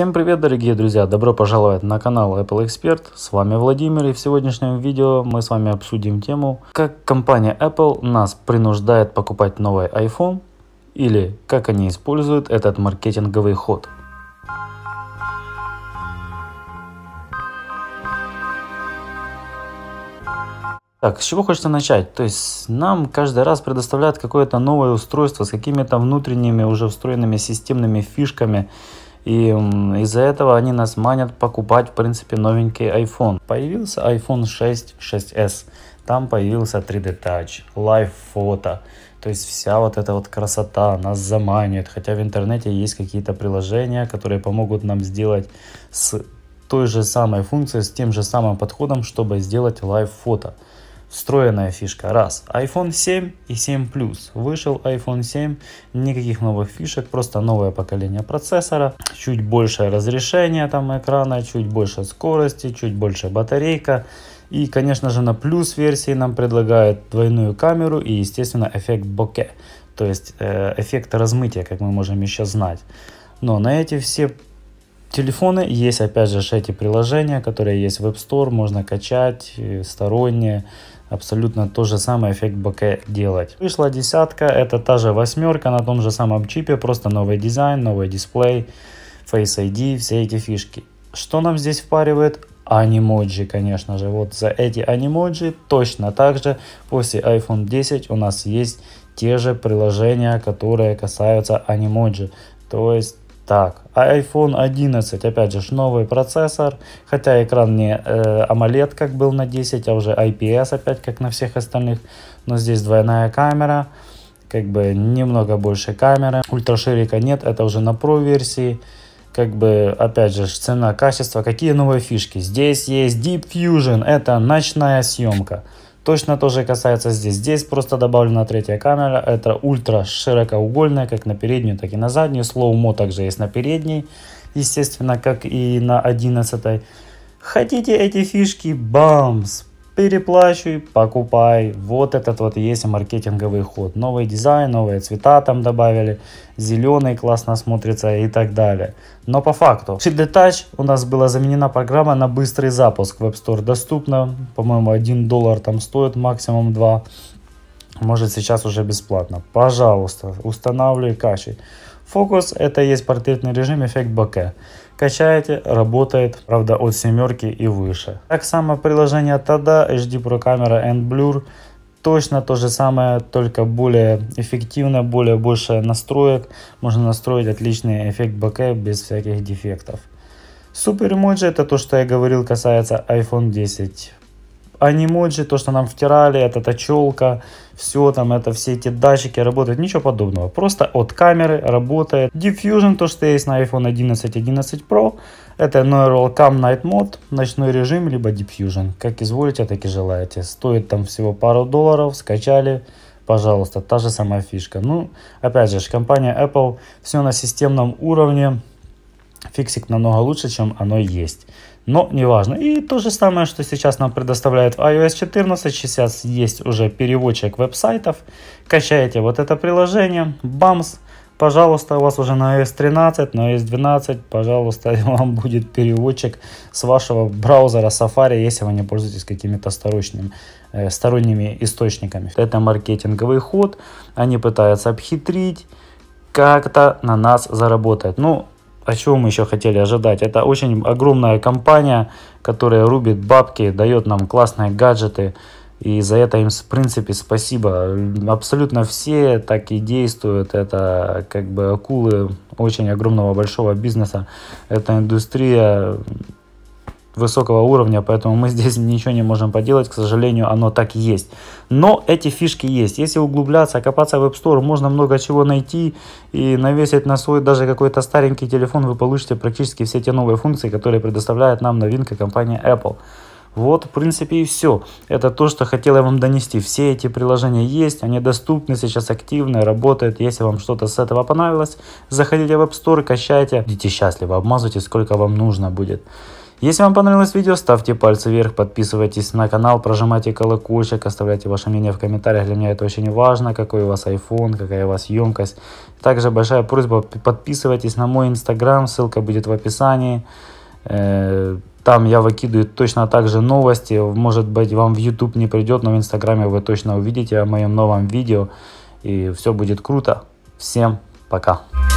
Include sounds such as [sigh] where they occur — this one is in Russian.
Всем привет, дорогие друзья! Добро пожаловать на канал Apple Expert. С вами Владимир и в сегодняшнем видео мы с вами обсудим тему, как компания Apple нас принуждает покупать новый iPhone или как они используют этот маркетинговый ход. Так, с чего хочется начать? То есть нам каждый раз предоставляют какое-то новое устройство с какими-то внутренними уже встроенными системными фишками, и из-за этого они нас манят покупать, в принципе, новенький iPhone. Появился iPhone 6, 6s. Там появился 3D Touch, Live Photo. То есть вся вот эта вот красота нас заманивает. Хотя в интернете есть какие-то приложения, которые помогут нам сделать с той же самой функцией, с тем же самым подходом, чтобы сделать Live Photo встроенная фишка. Раз. iPhone 7 и 7 Plus. Вышел iPhone 7, никаких новых фишек, просто новое поколение процессора, чуть большее разрешение там экрана, чуть больше скорости, чуть больше батарейка. И, конечно же, на плюс версии нам предлагают двойную камеру и, естественно, эффект боке, то есть э, эффект размытия, как мы можем еще знать. Но на эти все телефоны есть, опять же, эти приложения, которые есть в App Store, можно качать, э, сторонние, абсолютно тот же самый эффект боке делать. Вышла десятка, это та же восьмерка на том же самом чипе, просто новый дизайн, новый дисплей, Face ID, все эти фишки. Что нам здесь впаривает? анимоджи, конечно же. Вот за эти анимоджи точно так же после iPhone 10 у нас есть те же приложения, которые касаются анимоджи. То есть так, а iPhone 11, опять же, новый процессор, хотя экран не э, AMOLED, как был на 10, а уже IPS опять, как на всех остальных, но здесь двойная камера, как бы немного больше камеры, ультраширика нет, это уже на Pro версии, как бы, опять же, цена, качество, какие новые фишки. Здесь есть Deep Fusion, это ночная съемка. Точно то же касается здесь. Здесь просто добавлена третья камера. Это ультра широкоугольная, как на переднюю, так и на заднюю. Слоумо также есть на передней, естественно, как и на 11. -ой. Хотите эти фишки? Бамс! переплачивай, покупай. Вот этот вот есть маркетинговый ход. Новый дизайн, новые цвета там добавили, зеленый классно смотрится и так далее. Но по факту, в Detach у нас была заменена программа на быстрый запуск. В App Store доступна, по-моему, 1 доллар там стоит, максимум 2. Может сейчас уже бесплатно. Пожалуйста, устанавливай, качай. Фокус это есть портретный режим эффект боке. Качаете, работает, правда от семерки и выше. Так само приложение Tada, HD Pro Camera and Blur точно то же самое, только более эффективно, более больше настроек. Можно настроить отличный эффект боке без всяких дефектов. Супер эмоджи это то, что я говорил касается iPhone 10 анимоджи, то, что нам втирали, это точелка, все там, это все эти датчики работают, ничего подобного. Просто от камеры работает. Diffusion, то, что есть на iPhone 11, 11 Pro, это Neural Cam Night Mode, ночной режим, либо Diffusion. Как изволите, так и желаете. Стоит там всего пару долларов, скачали, пожалуйста, та же самая фишка. Ну, опять же, компания Apple все на системном уровне, фиксик намного лучше, чем оно есть. Но неважно. И то же самое, что сейчас нам предоставляет iOS 14. Сейчас есть уже переводчик веб-сайтов. Качаете вот это приложение. Бамс. Пожалуйста, у вас уже на iOS 13, на iOS 12, пожалуйста, [laughs] вам будет переводчик с вашего браузера Safari, если вы не пользуетесь какими-то сторонними, э, сторонними источниками. Это маркетинговый ход, они пытаются обхитрить, как-то на нас заработать. Ну, а чего мы еще хотели ожидать? Это очень огромная компания, которая рубит бабки, дает нам классные гаджеты. И за это им, в принципе, спасибо. Абсолютно все так и действуют. Это как бы акулы очень огромного большого бизнеса. Эта индустрия высокого уровня, поэтому мы здесь [laughs] ничего не можем поделать, к сожалению, оно так и есть. Но эти фишки есть. Если углубляться, копаться в App Store, можно много чего найти и навесить на свой даже какой-то старенький телефон, вы получите практически все те новые функции, которые предоставляет нам новинка компании Apple. Вот, в принципе, и все. Это то, что хотел я вам донести. Все эти приложения есть, они доступны, сейчас активны, работают. Если вам что-то с этого понравилось, заходите в App Store, качайте. Идите счастливо, обмазывайте сколько вам нужно будет. Если вам понравилось видео, ставьте пальцы вверх, подписывайтесь на канал, прожимайте колокольчик, оставляйте ваше мнение в комментариях. Для меня это очень важно, какой у вас iPhone, какая у вас емкость. Также большая просьба, подписывайтесь на мой инстаграм, ссылка будет в описании. Э, там я выкидываю точно так же новости. Может быть, вам в YouTube не придет, но в Инстаграме вы точно увидите о моем новом видео. И все будет круто. Всем пока.